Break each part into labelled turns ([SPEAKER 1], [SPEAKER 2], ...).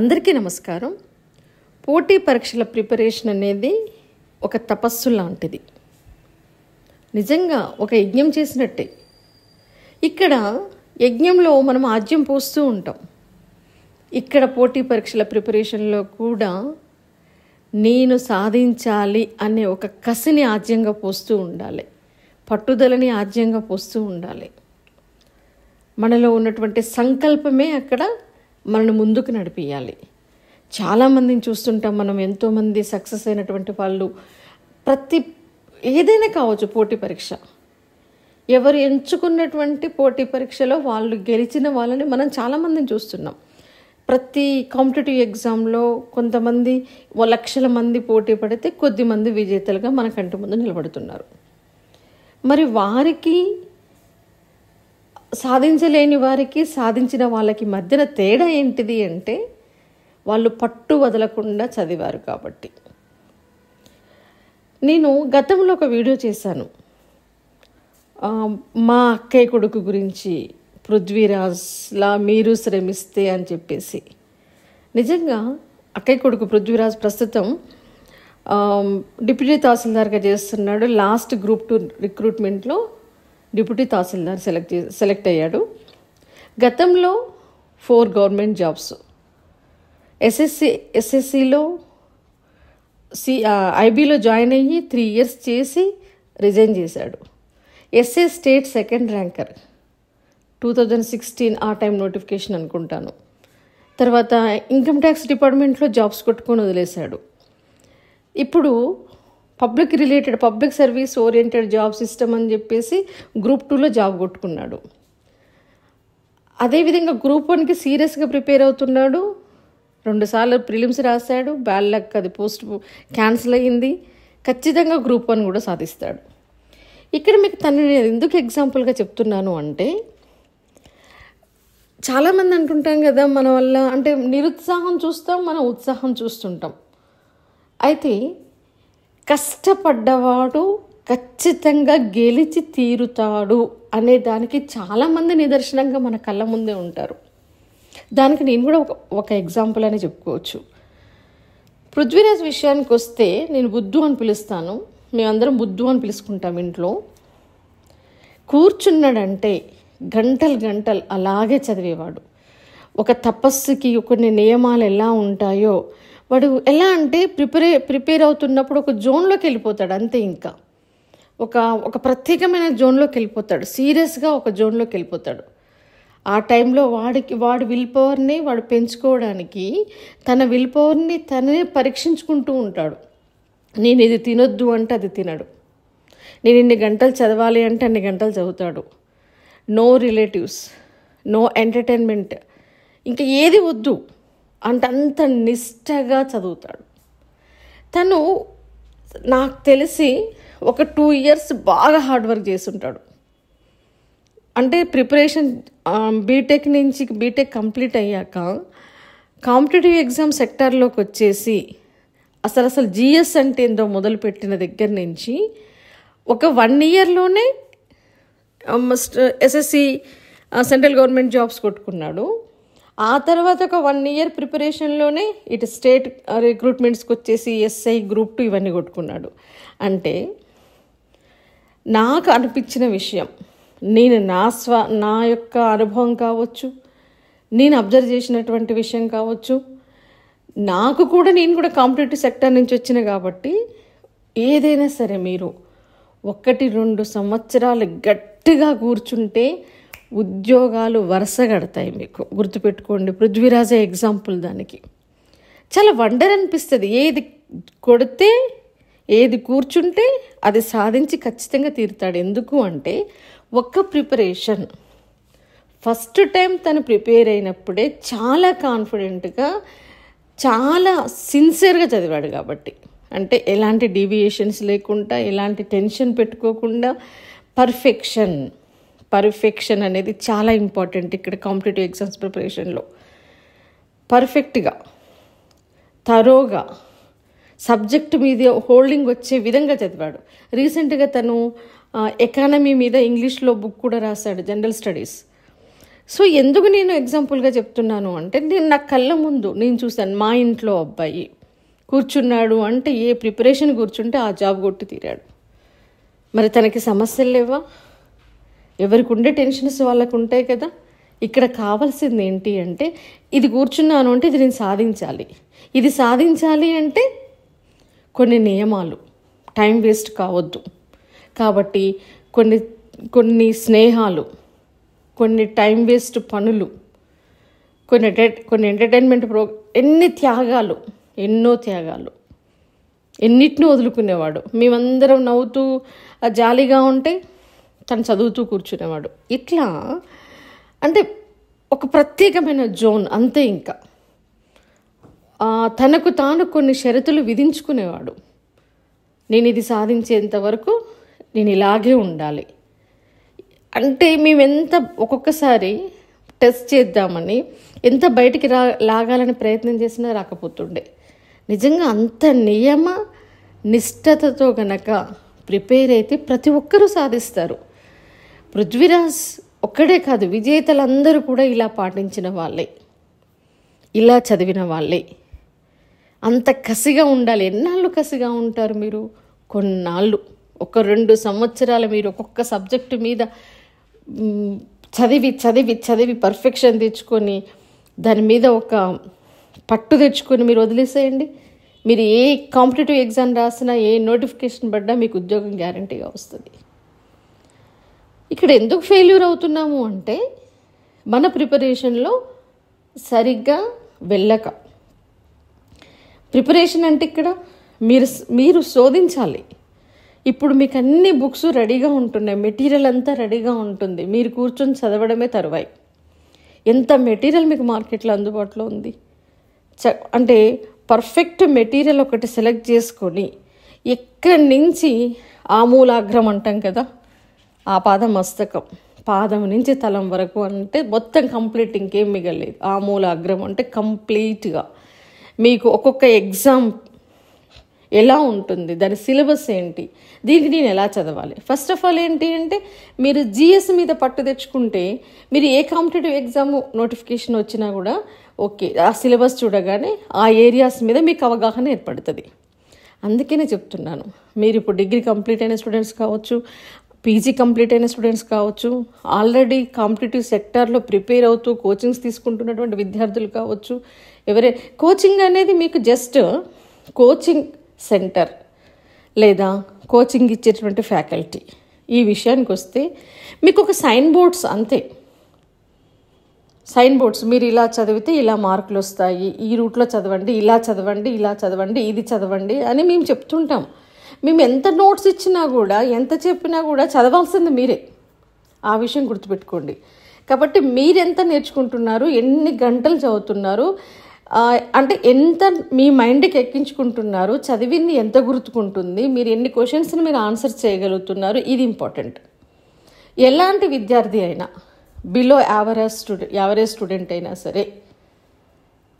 [SPEAKER 1] అందరికీ నమస్కారం పోటీ పరీక్షల ప్రిపరేషన్ అనేది ఒక తపస్సు లాంటిది నిజంగా ఒక యజ్ఞం చేసినట్టే ఇక్కడ యజ్ఞంలో మనం ఆజ్యం పోస్తూ ఉంటాం ఇక్కడ పోటీ పరీక్షల ప్రిపరేషన్లో కూడా నేను సాధించాలి అనే ఒక కసిని ఆజ్యంగా పోస్తూ ఉండాలి పట్టుదలని ఆజ్యంగా పోస్తూ ఉండాలి మనలో ఉన్నటువంటి సంకల్పమే అక్కడ మనను ముందుకు నడిపియాలి చాలామందిని చూస్తుంటాం మనం ఎంతోమంది సక్సెస్ అయినటువంటి వాళ్ళు ప్రతి ఏదైనా కావచ్చు పోటీ పరీక్ష ఎవరు ఎంచుకున్నటువంటి పోటీ పరీక్షలో వాళ్ళు గెలిచిన వాళ్ళని మనం చాలామందిని చూస్తున్నాం ప్రతి కాంపిటేటివ్ ఎగ్జామ్లో కొంతమంది లక్షల మంది పోటీ పడితే కొద్ది మంది విజేతలుగా మన కంటి ముందు నిలబడుతున్నారు మరి వారికి సాధించలేని వారికి సాధించిన వాళ్ళకి మధ్యన తేడా ఏంటిది అంటే వాళ్ళు పట్టు వదలకుండా చదివారు కాబట్టి నేను గతంలో ఒక వీడియో చేశాను మా అక్కయ్య కొడుకు గురించి పృథ్వీరాజ్లా మీరు శ్రమిస్తే అని చెప్పేసి నిజంగా అక్కయ్య కొడుకు పృథ్వీరాజ్ ప్రస్తుతం డిప్యూటీ తహసీల్దార్గా చేస్తున్నాడు లాస్ట్ గ్రూప్ టూ రిక్రూట్మెంట్లో డిప్యూటీ తహసీల్దార్ సెలెక్ట్ సెలెక్ట్ అయ్యాడు గతంలో ఫోర్ గవర్నమెంట్ జాబ్స్ ఎస్ఎస్సి ఎస్ఎస్సిలో సి ఐబీలో జాయిన్ అయ్యి త్రీ ఇయర్స్ చేసి రిజైన్ చేశాడు SA state second ranker two thousand sixteen ఆ టైం నోటిఫికేషన్ అనుకుంటాను తర్వాత ఇన్కమ్ ట్యాక్స్ డిపార్ట్మెంట్లో జాబ్స్ కొట్టుకొని వదిలేశాడు ఇప్పుడు public related public service oriented job system అని చెప్పేసి గ్రూప్ టూలో జాబ్ కొట్టుకున్నాడు అదేవిధంగా గ్రూప్ వన్కి సీరియస్గా ప్రిపేర్ అవుతున్నాడు రెండుసార్లు ప్రిలిమ్స్ రాశాడు బ్యాల్లక్ అది పోస్ట్ క్యాన్సిల్ అయ్యింది ఖచ్చితంగా గ్రూప్ వన్ కూడా సాధిస్తాడు ఇక్కడ మీకు తను నేను ఎందుకు ఎగ్జాంపుల్గా చెప్తున్నాను అంటే చాలామంది అంటుంటాం కదా మన వల్ల అంటే నిరుత్సాహం చూస్తాం మనం ఉత్సాహం చూస్తుంటాం అయితే కష్టపడ్డవాడు ఖచ్చితంగా గెలిచి తీరుతాడు అనే దానికి చాలామంది నిదర్శనంగా మన కళ్ళ ముందే ఉంటారు దానికి నేను కూడా ఒక ఒక ఎగ్జాంపుల్ అని చెప్పుకోవచ్చు పృథ్వీరాజ్ విషయానికి వస్తే నేను బుద్ధు అని పిలుస్తాను మేమందరం బుద్ధు అని పిలుసుకుంటాం ఇంట్లో కూర్చున్నాడంటే గంటలు గంటలు అలాగే చదివేవాడు ఒక తపస్సుకి కొన్ని నియమాలు ఎలా ఉంటాయో వాడు ఎలా అంటే ప్రిపేర్ ప్రిపేర్ అవుతున్నప్పుడు ఒక జోన్లోకి వెళ్ళిపోతాడు అంతే ఇంకా ఒక ఒక ప్రత్యేకమైన జోన్లోకి వెళ్ళిపోతాడు సీరియస్గా ఒక జోన్లోకి వెళ్ళిపోతాడు ఆ టైంలో వాడికి వాడు విల్ పవర్ని వాడు పెంచుకోవడానికి తన విల్ పవర్ని తననే పరీక్షించుకుంటూ ఉంటాడు నేను ఇది తినొద్దు అంటే అది తినడు నేను ఇన్ని గంటలు చదవాలి అంటే అన్ని గంటలు చదువుతాడు నో రిలేటివ్స్ నో ఎంటర్టైన్మెంట్ ఇంకా ఏది వద్దు అంటే అంత నిష్టగా చదువుతాడు తను నాకు తెలిసి ఒక టూ ఇయర్స్ బాగా హార్డ్ వర్క్ చేస్తుంటాడు అంటే ప్రిపరేషన్ బీటెక్ నుంచి బీటెక్ కంప్లీట్ అయ్యాక కాంపిటేటివ్ ఎగ్జామ్ సెక్టార్లోకి వచ్చేసి అసలు అసలు జిఎస్ అంటే ఏందో మొదలుపెట్టిన దగ్గర నుంచి ఒక వన్ ఇయర్లోనే ఎస్ఎస్సి సెంట్రల్ గవర్నమెంట్ జాబ్స్ కొట్టుకున్నాడు ఆ తర్వాత ఒక వన్ ఇయర్ ప్రిపరేషన్లోనే ఇటు స్టేట్ రిక్రూట్మెంట్స్కి వచ్చేసి ఎస్ఐ గ్రూప్ టూ ఇవన్నీ కొట్టుకున్నాడు అంటే నాకు అనిపించిన విషయం నేను నా స్వ నా యొక్క అనుభవం కావచ్చు నేను అబ్జర్వ్ చేసినటువంటి విషయం కావచ్చు నాకు కూడా నేను కూడా కాంపిటేటివ్ సెక్టర్ నుంచి వచ్చిన కాబట్టి ఏదైనా సరే మీరు ఒకటి రెండు సంవత్సరాలు గట్టిగా కూర్చుంటే ఉద్యోగాలు వరుసగడతాయి మీకు గుర్తుపెట్టుకోండి పృథ్వీరాజ ఎగ్జాంపుల్ దానికి చాలా వండర్ అనిపిస్తుంది ఏది కొడితే ఏది కూర్చుంటే అది సాధించి ఖచ్చితంగా తీరుతాడు ఎందుకు అంటే ఒక్క ప్రిపరేషన్ ఫస్ట్ టైం తను ప్రిపేర్ అయినప్పుడే చాలా కాన్ఫిడెంట్గా చాలా సిన్సియర్గా చదివాడు కాబట్టి అంటే ఎలాంటి డీవియేషన్స్ లేకుండా ఎలాంటి టెన్షన్ పెట్టుకోకుండా పర్ఫెక్షన్ పర్ఫెక్షన్ అనేది చాలా ఇంపార్టెంట్ ఇక్కడ కాంపిటేటివ్ ఎగ్జామ్స్ ప్రిపరేషన్లో పర్ఫెక్ట్గా తరోగా సబ్జెక్ట్ మీద హోల్డింగ్ వచ్చే విధంగా చదివాడు రీసెంట్గా తను ఎకానమీ మీద ఇంగ్లీష్లో బుక్ కూడా రాశాడు జనరల్ స్టడీస్ సో ఎందుకు నేను ఎగ్జాంపుల్గా చెప్తున్నాను అంటే నేను నా కళ్ళ ముందు నేను చూశాను మా ఇంట్లో అబ్బాయి కూర్చున్నాడు అంటే ఏ ప్రిపరేషన్ కూర్చుంటే ఆ జాబ్ కొట్టి తీరాడు మరి తనకి సమస్యలు లేవా ఎవరికి ఉండే టెన్షన్స్ వాళ్ళకు ఉంటాయి కదా ఇక్కడ కావాల్సింది ఏంటి అంటే ఇది కూర్చున్నాను అంటే ఇది నేను సాధించాలి ఇది సాధించాలి అంటే కొన్ని నియమాలు టైం వేస్ట్ కావద్దు కాబట్టి కొన్ని కొన్ని స్నేహాలు కొన్ని టైం వేస్ట్ పనులు కొన్ని కొన్ని ఎంటర్టైన్మెంట్ ప్రో ఎన్ని త్యాగాలు ఎన్నో త్యాగాలు ఎన్నిటిని వదులుకునేవాడు మేమందరం నవ్వుతూ జాలీగా ఉంటే తను చదువుతూ కూర్చునేవాడు ఇట్లా అంటే ఒక ప్రత్యేకమైన జోన్ అంతే ఇంకా తనకు తాను కొన్ని షరతులు విధించుకునేవాడు నేను ఇది సాధించేంత వరకు నేను ఇలాగే ఉండాలి అంటే మేమెంత ఒక్కొక్కసారి టెస్ట్ చేద్దామని ఎంత బయటికి రా లాగాలని ప్రయత్నం చేసినా రాకపోతుండే నిజంగా అంత నియమ నిష్టతతో గనక ప్రిపేర్ అయితే ప్రతి ఒక్కరూ సాధిస్తారు పృథ్వీరాజ్ ఒక్కడే కాదు విజేతలందరూ కూడా ఇలా పాటించిన వాళ్ళే ఇలా చదివిన వాళ్ళే అంత కసిగా ఉండాలి ఎన్నాళ్ళు కసిగా ఉంటారు మీరు కొన్నాళ్ళు ఒక రెండు సంవత్సరాలు మీరు ఒక్కొక్క సబ్జెక్టు మీద చదివి చదివి చదివి పర్ఫెక్షన్ తెచ్చుకొని దాని మీద ఒక పట్టు తెచ్చుకొని మీరు వదిలేసేయండి మీరు ఏ కాంపిటేటివ్ ఎగ్జామ్ రాసినా ఏ నోటిఫికేషన్ పడ్డా మీకు ఉద్యోగం గ్యారంటీగా వస్తుంది ఇక్కడ ఎందుకు ఫెయిల్యూర్ అవుతున్నాము అంటే మన ప్రిపరేషన్లో సరిగ్గా వెళ్ళక ప్రిపరేషన్ అంటే ఇక్కడ మీరు మీరు శోధించాలి ఇప్పుడు మీకు అన్ని బుక్స్ రెడీగా ఉంటున్నాయి మెటీరియల్ అంతా రెడీగా ఉంటుంది మీరు కూర్చొని చదవడమే తరువాయి ఎంత మెటీరియల్ మీకు మార్కెట్లో అందుబాటులో ఉంది చ అంటే పర్ఫెక్ట్ మెటీరియల్ ఒకటి సెలెక్ట్ చేసుకొని ఎక్కడి నుంచి ఆమూలాగ్రం అంటాం కదా ఆ పాద మస్తకం పాదం నుంచి తలం వరకు అంటే మొత్తం కంప్లీట్ ఇంకేం మిగలేదు ఆ మూల అగ్రం అంటే కంప్లీట్గా మీకు ఒక్కొక్క ఎగ్జామ్ ఎలా ఉంటుంది దాని సిలబస్ ఏంటి దీనికి నేను ఎలా చదవాలి ఫస్ట్ ఆఫ్ ఆల్ ఏంటి అంటే మీరు జిఎస్ మీద పట్టు తెచ్చుకుంటే మీరు ఏ కాంపిటేటివ్ ఎగ్జామ్ నోటిఫికేషన్ వచ్చినా కూడా ఓకే ఆ సిలబస్ చూడగానే ఆ ఏరియాస్ మీద మీకు అవగాహన ఏర్పడుతుంది అందుకనే చెప్తున్నాను మీరు ఇప్పుడు డిగ్రీ కంప్లీట్ అయిన స్టూడెంట్స్ కావచ్చు పీజీ కంప్లీట్ అయిన స్టూడెంట్స్ కావచ్చు ఆల్రెడీ కాంపిటేటివ్ సెక్టార్లో ప్రిపేర్ అవుతూ కోచింగ్స్ తీసుకుంటున్నటువంటి విద్యార్థులు కావచ్చు ఎవరే కోచింగ్ అనేది మీకు జస్ట్ కోచింగ్ సెంటర్ లేదా కోచింగ్ ఇచ్చేటువంటి ఫ్యాకల్టీ ఈ విషయానికి వస్తే మీకు ఒక సైన్ బోర్డ్స్ అంతే సైన్ బోర్డ్స్ మీరు ఇలా చదివితే ఇలా మార్కులు వస్తాయి ఈ రూట్లో చదవండి ఇలా చదవండి ఇలా చదవండి ఇది చదవండి అని మేము చెప్తుంటాం మేము ఎంత నోట్స్ ఇచ్చినా కూడా ఎంత చెప్పినా కూడా చదవాల్సింది మీరే ఆ విషయం గుర్తుపెట్టుకోండి కాబట్టి మీరెంత నేర్చుకుంటున్నారు ఎన్ని గంటలు చదువుతున్నారు అంటే ఎంత మీ మైండ్కి ఎక్కించుకుంటున్నారు చదివింది ఎంత గుర్తుకుంటుంది మీరు ఎన్ని క్వశ్చన్స్ని మీరు ఆన్సర్ చేయగలుగుతున్నారు ఇది ఇంపార్టెంట్ ఎలాంటి విద్యార్థి అయినా below average student average student అయినా సరే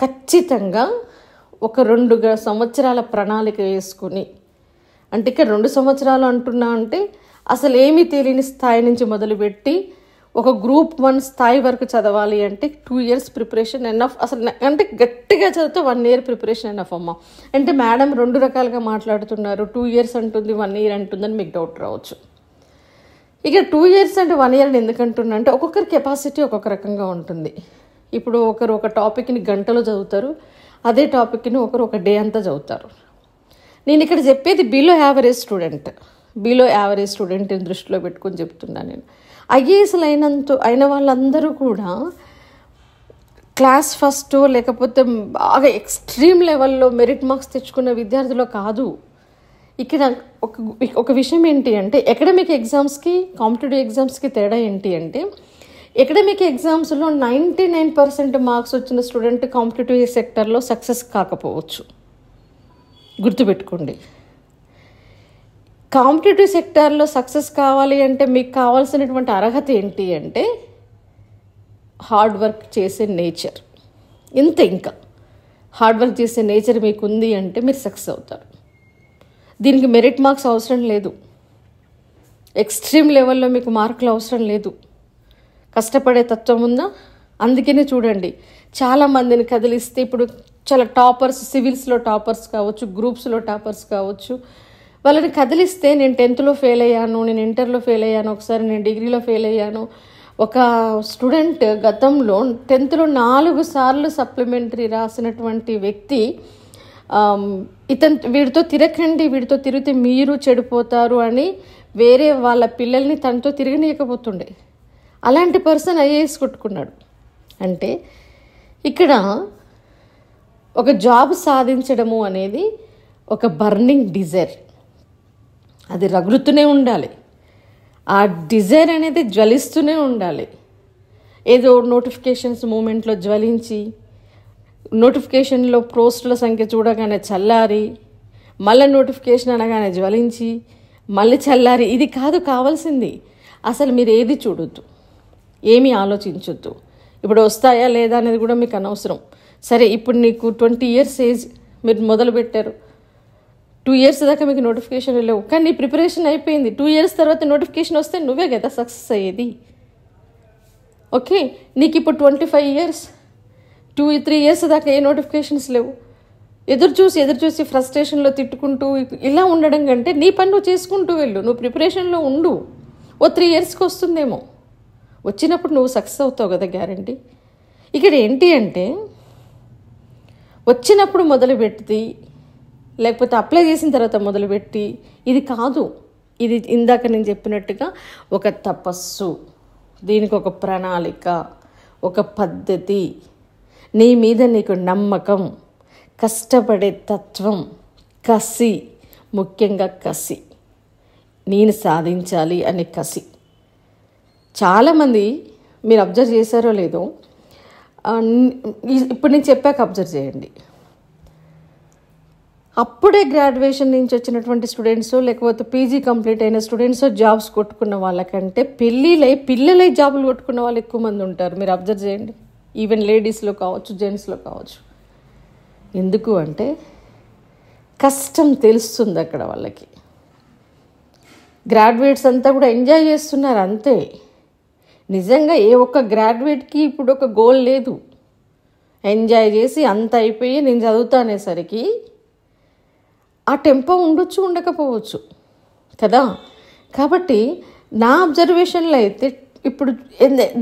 [SPEAKER 1] ఖచ్చితంగా ఒక రెండు సంవత్సరాల ప్రణాళిక వేసుకుని అంటే ఇక్కడ రెండు సంవత్సరాలు అంటున్నా అంటే అసలు ఏమీ తెలియని స్థాయి నుంచి మొదలుపెట్టి ఒక గ్రూప్ వన్ స్థాయి వరకు చదవాలి అంటే టూ ఇయర్స్ ప్రిపరేషన్ ఎనఫ్ అసలు అంటే గట్టిగా చదివితే వన్ ఇయర్ ప్రిపరేషన్ ఎనఫ్ అమ్మ అంటే మేడం రెండు రకాలుగా మాట్లాడుతున్నారు టూ ఇయర్స్ అంటుంది వన్ ఇయర్ అంటుందని మీకు డౌట్ రావచ్చు ఇక టూ ఇయర్స్ అంటే వన్ ఇయర్ ఎందుకంటున్నా అంటే ఒక్కొక్కరి కెపాసిటీ ఒక్కొక్క రకంగా ఉంటుంది ఇప్పుడు ఒకరు ఒక టాపిక్ని గంటలో చదువుతారు అదే టాపిక్ని ఒకరు ఒక డే అంతా చదువుతారు నేను ఇక్కడ చెప్పేది below average student below average స్టూడెంట్ని దృష్టిలో పెట్టుకొని చెప్తున్నా నేను ఐఏఎస్లు అయినంత అయిన వాళ్ళందరూ కూడా క్లాస్ ఫస్ట్ లేకపోతే బాగా ఎక్స్ట్రీమ్ లెవెల్లో మెరిట్ మార్క్స్ తెచ్చుకున్న విద్యార్థులు కాదు ఇక్కడ ఒక ఒక విషయం ఏంటి అంటే అకాడమిక్ ఎగ్జామ్స్కి కాంపిటేటివ్ ఎగ్జామ్స్కి తేడా ఏంటి అంటే అకాడమిక్ ఎగ్జామ్స్లో నైంటీ నైన్ పర్సెంట్ మార్క్స్ వచ్చిన స్టూడెంట్ కాంపిటేటివ్ సెక్టర్లో సక్సెస్ కాకపోవచ్చు గుర్తుపెట్టుకోండి కాంపిటేటివ్ సెక్టార్లో సక్సెస్ కావాలి అంటే మీకు కావాల్సినటువంటి అర్హత ఏంటి అంటే హార్డ్ వర్క్ చేసే నేచర్ ఇంత ఇంకా హార్డ్ వర్క్ చేసే నేచర్ మీకు ఉంది అంటే మీరు సక్సెస్ అవుతారు దీనికి మెరిట్ మార్క్స్ అవసరం లేదు ఎక్స్ట్రీమ్ లెవెల్లో మీకు మార్కులు అవసరం లేదు కష్టపడే తత్వం ఉందా అందుకనే చూడండి చాలామందిని కదిలిస్తే ఇప్పుడు చాలా టాపర్స్ సివిల్స్లో టాపర్స్ కావచ్చు గ్రూప్స్లో టాపర్స్ కావచ్చు వాళ్ళని కదిలిస్తే నేను టెన్త్లో ఫెయిల్ అయ్యాను నేను ఇంటర్లో ఫెయిల్ అయ్యాను ఒకసారి నేను డిగ్రీలో ఫెయిల్ అయ్యాను ఒక స్టూడెంట్ గతంలో టెన్త్లో నాలుగు సార్లు సప్లిమెంటరీ రాసినటువంటి వ్యక్తి ఇతను వీడితో తిరగండి వీడితో తిరిగితే మీరు చెడిపోతారు అని వేరే వాళ్ళ పిల్లల్ని తనతో తిరగనీయకపోతుండే అలాంటి పర్సన్ ఐఏఎస్ కొట్టుకున్నాడు అంటే ఇక్కడ ఒక జాబ్ సాధించడము అనేది ఒక బర్నింగ్ డిజైర్ అది రగులుతూనే ఉండాలి ఆ డిజైర్ అనేది జ్వలిస్తూనే ఉండాలి ఏదో నోటిఫికేషన్స్ మూమెంట్లో జ్వలించి నోటిఫికేషన్లో పోస్టుల సంఖ్య చూడగానే చల్లారి మళ్ళీ నోటిఫికేషన్ అనగానే జ్వలించి మళ్ళీ చల్లారి ఇది కాదు కావాల్సింది అసలు మీరు ఏది చూడొద్దు ఏమీ ఆలోచించొద్దు ఇప్పుడు వస్తాయా లేదా అనేది కూడా మీకు అనవసరం సరే ఇప్పుడు నీకు ట్వంటీ ఇయర్స్ ఏజ్ మీరు మొదలు పెట్టారు టూ ఇయర్స్ దాకా మీకు నోటిఫికేషన్ లేవు కానీ నీ ప్రిపరేషన్ అయిపోయింది టూ ఇయర్స్ తర్వాత నోటిఫికేషన్ వస్తే నువ్వే కదా సక్సెస్ అయ్యేది ఓకే నీకు ఇప్పుడు twenty five years two three years దాకా ఏ నోటిఫికేషన్స్ లేవు ఎదురు చూసి ఎదురు చూసి ఫ్రస్ట్రేషన్లో తిట్టుకుంటూ ఇలా ఉండడం కంటే నీ పని నువ్వు చేసుకుంటూ వెళ్ళు నువ్వు ప్రిపరేషన్లో ఉండు ఓ త్రీ ఇయర్స్కి వస్తుందేమో వచ్చినప్పుడు నువ్వు సక్సెస్ అవుతావు కదా గ్యారంటీ ఇక్కడ ఏంటి అంటే వచ్చినప్పుడు మొదలుపెట్టి లేకపోతే అప్లై చేసిన తర్వాత మొదలుపెట్టి ఇది కాదు ఇది ఇందాక నేను చెప్పినట్టుగా ఒక తపస్సు దీనికి ఒక ప్రణాళిక ఒక పద్ధతి నీ మీద నీకు నమ్మకం కష్టపడే తత్వం కసి ముఖ్యంగా కసి నేను సాధించాలి అనే కసి చాలామంది మీరు అబ్జర్వ్ చేశారో లేదో ఇప్పుడు నేను చెప్పాక అబ్జర్వ్ చేయండి అప్పుడే గ్రాడ్యుయేషన్ నుంచి వచ్చినటువంటి స్టూడెంట్స్ లేకపోతే పీజీ కంప్లీట్ అయిన స్టూడెంట్స్ జాబ్స్ కొట్టుకున్న వాళ్ళకంటే పెళ్ళిలై పిల్లలై జాబులు కొట్టుకున్న వాళ్ళు ఎక్కువ మంది ఉంటారు మీరు అబ్జర్వ్ చేయండి ఈవెన్ లేడీస్లో కావచ్చు జెంట్స్లో కావచ్చు ఎందుకు అంటే కష్టం తెలుస్తుంది అక్కడ వాళ్ళకి గ్రాడ్యుయేట్స్ అంతా కూడా ఎంజాయ్ చేస్తున్నారు అంతే నిజంగా ఏ ఒక్క గ్రాడ్యుయేట్కి ఇప్పుడు ఒక గోల్ లేదు ఎంజాయ్ చేసి అంత అయిపోయి నేను చదువుతానేసరికి ఆ టెంపో ఉండొచ్చు ఉండకపోవచ్చు కదా కాబట్టి నా అబ్జర్వేషన్లో అయితే ఇప్పుడు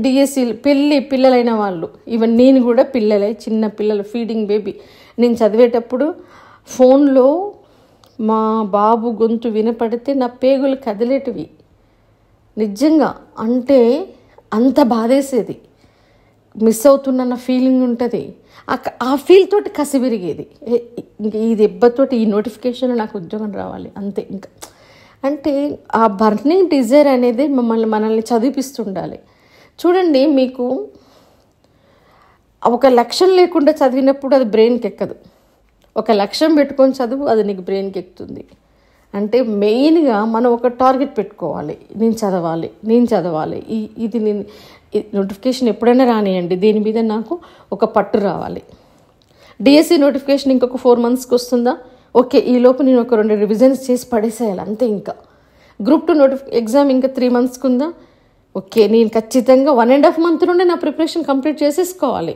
[SPEAKER 1] డిఎస్సి పెళ్ళి పిల్లలైన వాళ్ళు ఈవెన్ నేను కూడా పిల్లలై చిన్న పిల్లలు ఫీడింగ్ బేబీ నేను చదివేటప్పుడు ఫోన్లో మా బాబు గొంతు వినపడితే నా పేగులు కదిలేటివి నిజంగా అంటే అంత బాధేసేది మిస్ అవుతున్న ఫీలింగ్ ఉంటుంది ఆ ఫీల్ తోటి కసి విరిగేది ఇంక ఈ దెబ్బతోటి ఈ నోటిఫికేషన్ నాకు ఉద్యోగం రావాలి అంతే ఇంకా అంటే ఆ బర్నింగ్ డిజైర్ అనేది మమ్మల్ని మనల్ని చదివిపిస్తుండాలి చూడండి మీకు ఒక లక్ష్యం లేకుండా చదివినప్పుడు అది బ్రెయిన్కి ఎక్కదు ఒక లక్ష్యం పెట్టుకొని చదువు అది నీకు బ్రెయిన్కి ఎక్కుతుంది అంటే మెయిన్గా మనం ఒక టార్గెట్ పెట్టుకోవాలి నేను చదవాలి నేను చదవాలి ఈ ఇది నేను నోటిఫికేషన్ ఎప్పుడైనా రానియండి దీని మీద నాకు ఒక పట్టు రావాలి డిఎస్సి నోటిఫికేషన్ ఇంకొక ఫోర్ మంత్స్కి వస్తుందా ఓకే ఈలోపు నేను ఒక రెండు రివిజన్స్ చేసి పడేసేయాలి అంతే ఇంకా గ్రూప్ టూ నోటిఫి ఎగ్జామ్ ఇంకా త్రీ మంత్స్కి ఉందా ఓకే నేను ఖచ్చితంగా వన్ అండ్ హాఫ్ మంత్ నుండి నా ప్రిపరేషన్ కంప్లీట్ చేసేసుకోవాలి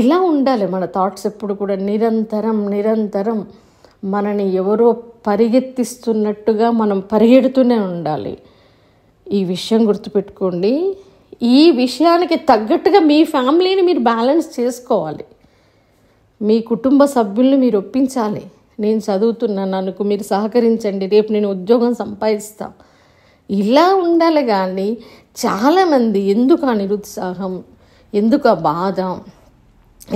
[SPEAKER 1] ఇలా ఉండాలి మన థాట్స్ ఎప్పుడు కూడా నిరంతరం నిరంతరం మనని ఎవరో పరిగెత్తిస్తున్నట్టుగా మనం పరిగెడుతూనే ఉండాలి ఈ విషయం గుర్తుపెట్టుకోండి ఈ విషయానికి తగ్గట్టుగా మీ ఫ్యామిలీని మీరు బ్యాలెన్స్ చేసుకోవాలి మీ కుటుంబ సభ్యుల్ని మీరు ఒప్పించాలి నేను చదువుతున్నాను నాకు మీరు సహకరించండి రేపు నేను ఉద్యోగం సంపాదిస్తాను ఇలా ఉండాలి కానీ చాలామంది ఎందుకు ఆ నిరుత్సాహం ఎందుకు ఆ బాధ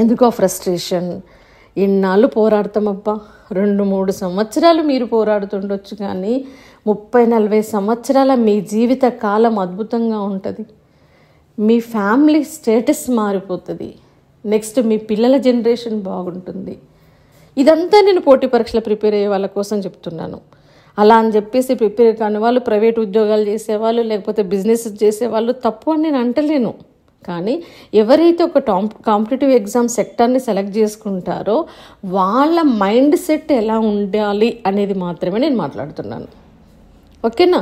[SPEAKER 1] ఎందుకు ఆ ఫ్రస్ట్రేషన్ ఎన్నాళ్ళు పోరాడతామబ్బా రెండు మూడు సంవత్సరాలు మీరు పోరాడుతుండొచ్చు కానీ ముప్పై నలభై సంవత్సరాల మీ జీవిత కాలం అద్భుతంగా ఉంటుంది మీ ఫ్యామిలీ స్టేటస్ మారిపోతుంది నెక్స్ట్ మీ పిల్లల జనరేషన్ బాగుంటుంది ఇదంతా నేను పోటీ పరీక్షలు ప్రిపేర్ అయ్యే వాళ్ళ కోసం చెప్తున్నాను అలా అని చెప్పేసి ప్రిపేర్ కాని వాళ్ళు ప్రైవేట్ ఉద్యోగాలు చేసేవాళ్ళు లేకపోతే బిజినెస్ చేసేవాళ్ళు తప్పు అని నేను అంటలేను కానీ ఎవరైతే ఒక టాం కాంపిటేటివ్ ఎగ్జామ్ సెక్టర్ని సెలెక్ట్ చేసుకుంటారో వాళ్ళ మైండ్ సెట్ ఎలా ఉండాలి అనేది మాత్రమే నేను మాట్లాడుతున్నాను ఓకేనా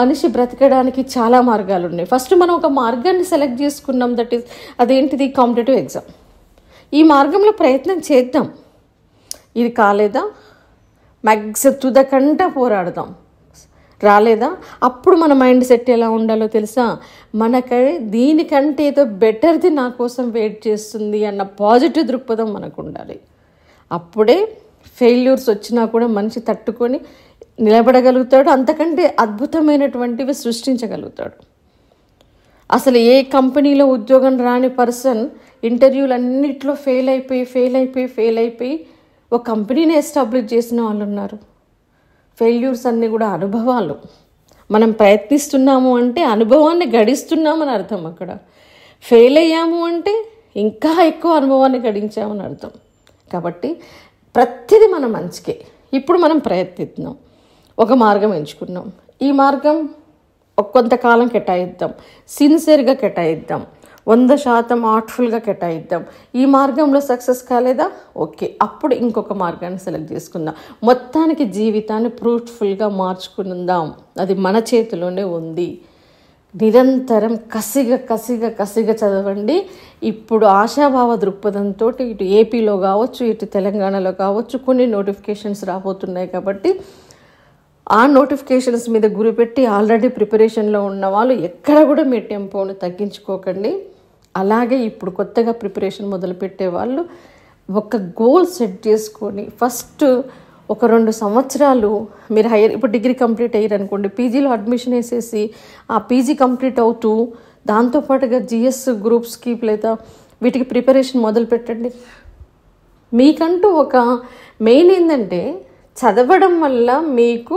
[SPEAKER 1] మనిషి బ్రతకడానికి చాలా మార్గాలు ఉన్నాయి ఫస్ట్ మనం ఒక మార్గాన్ని సెలెక్ట్ చేసుకున్నాం దట్ ఈస్ అదేంటిది కాంపిటేటివ్ ఎగ్జామ్ ఈ మార్గంలో ప్రయత్నం చేద్దాం ఇది కాలేదా మ్యాక్సిమం తుదకంట పోరాడదాం రాలేదా అప్పుడు మన మైండ్ సెట్ ఎలా ఉండాలో తెలుసా మనకి దీనికంటే ఏదో బెటర్ది నా కోసం వెయిట్ చేస్తుంది అన్న పాజిటివ్ దృక్పథం మనకు ఉండాలి అప్పుడే ఫెయిల్యూర్స్ వచ్చినా కూడా మనిషి తట్టుకొని నిలబడగలుగుతాడు అంతకంటే అద్భుతమైనటువంటివి సృష్టించగలుగుతాడు అసలు ఏ కంపెనీలో ఉద్యోగం రాని పర్సన్ ఇంటర్వ్యూలు అన్నిట్లో ఫెయిల్ అయిపోయి ఫెయిల్ అయిపోయి ఫెయిల్ అయిపోయి ఒక కంపెనీని ఎస్టాబ్లిష్ చేసిన వాళ్ళు ఉన్నారు ఫెయిల్యూర్స్ అన్నీ కూడా అనుభవాలు మనం ప్రయత్నిస్తున్నాము అంటే అనుభవాన్ని గడిస్తున్నామని అర్థం అక్కడ ఫెయిల్ అయ్యాము అంటే ఇంకా ఎక్కువ అనుభవాన్ని గడించామని అర్థం కాబట్టి ప్రతిదీ మన మంచికే ఇప్పుడు మనం ప్రయత్నిద్దాం ఒక మార్గం ఎంచుకున్నాం ఈ మార్గం కొంతకాలం కేటాయిద్దాం సిన్సియర్గా కేటాయిద్దాం వంద శాతం ఆర్ట్ఫుల్గా కేటాయిద్దాం ఈ మార్గంలో సక్సెస్ కాలేదా ఓకే అప్పుడు ఇంకొక మార్గాన్ని సెలెక్ట్ చేసుకుందాం మొత్తానికి జీవితాన్ని ఫ్రూట్ఫుల్గా మార్చుకుందాం అది మన చేతిలోనే ఉంది నిరంతరం కసిగా కసిగా కసిగా చదవండి ఇప్పుడు ఆశాభావ దృక్పథంతో ఇటు ఏపీలో కావచ్చు ఇటు తెలంగాణలో కావచ్చు కొన్ని నోటిఫికేషన్స్ రాబోతున్నాయి కాబట్టి ఆ నోటిఫికేషన్స్ మీద గురిపెట్టి ఆల్రెడీ ప్రిపరేషన్లో ఉన్న వాళ్ళు ఎక్కడ కూడా మీ టెంపోను తగ్గించుకోకండి అలాగే ఇప్పుడు కొత్తగా ప్రిపరేషన్ మొదలుపెట్టే వాళ్ళు ఒక గోల్ సెట్ చేసుకొని ఫస్ట్ ఒక రెండు సంవత్సరాలు మీరు హైయర్ ఇప్పుడు డిగ్రీ కంప్లీట్ అయ్యారు అనుకోండి పీజీలో అడ్మిషన్ వేసేసి ఆ పీజీ కంప్లీట్ అవుతూ దాంతోపాటుగా జిఎస్ గ్రూప్స్కి లేదా వీటికి ప్రిపరేషన్ మొదలు పెట్టండి మీకంటూ ఒక మెయిన్ ఏంటంటే చదవడం వల్ల మీకు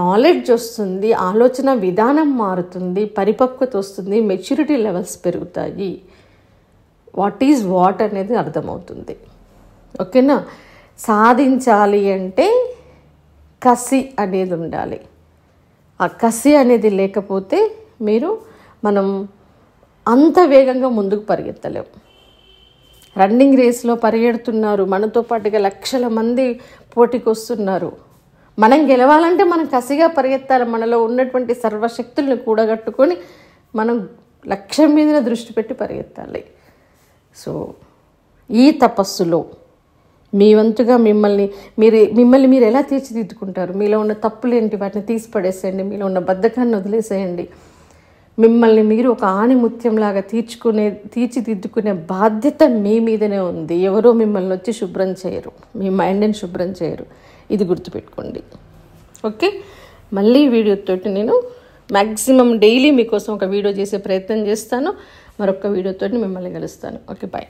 [SPEAKER 1] నాలెడ్జ్ వస్తుంది ఆలోచన విధానం మారుతుంది పరిపక్వత వస్తుంది మెచ్యూరిటీ లెవెల్స్ పెరుగుతాయి వాట్ ఈజ్ వాట్ అనేది అర్థమవుతుంది ఓకేనా సాధించాలి అంటే కసి అనేది ఉండాలి ఆ కసి అనేది లేకపోతే మీరు మనం అంత వేగంగా ముందుకు పరిగెత్తలేము రన్నింగ్ రేస్లో పరిగెడుతున్నారు మనతో పాటుగా లక్షల మంది పోటీకొస్తున్నారు మనం గెలవాలంటే మనం కసిగా పరిగెత్తాలి మనలో ఉన్నటువంటి సర్వశక్తుల్ని కూడగట్టుకొని మనం లక్ష్యం మీద దృష్టి పెట్టి పరిగెత్తాలి సో ఈ తపస్సులో మీ వంతుగా మిమ్మల్ని మీరు మిమ్మల్ని మీరు ఎలా తీర్చిదిద్దుకుంటారు మీలో ఉన్న తప్పులేంటి వాటిని తీసి పడేసేయండి మీలో ఉన్న బద్ధకాన్ని వదిలేసేయండి మిమ్మల్ని మీరు ఒక ఆణిముత్యంలాగా తీర్చుకునే తీర్చిదిద్దుకునే బాధ్యత మీ మీదనే ఉంది ఎవరో మిమ్మల్ని వచ్చి శుభ్రం చేయరు మీ మైండ్ని శుభ్రం చేయరు ఇది గుర్తుపెట్టుకోండి ఓకే మళ్ళీ వీడియోతోటి నేను మ్యాక్సిమం డైలీ మీకోసం ఒక వీడియో చేసే ప్రయత్నం చేస్తాను మరొక వీడియోతో మిమ్మల్ని కలుస్తాను ఓకే బాయ్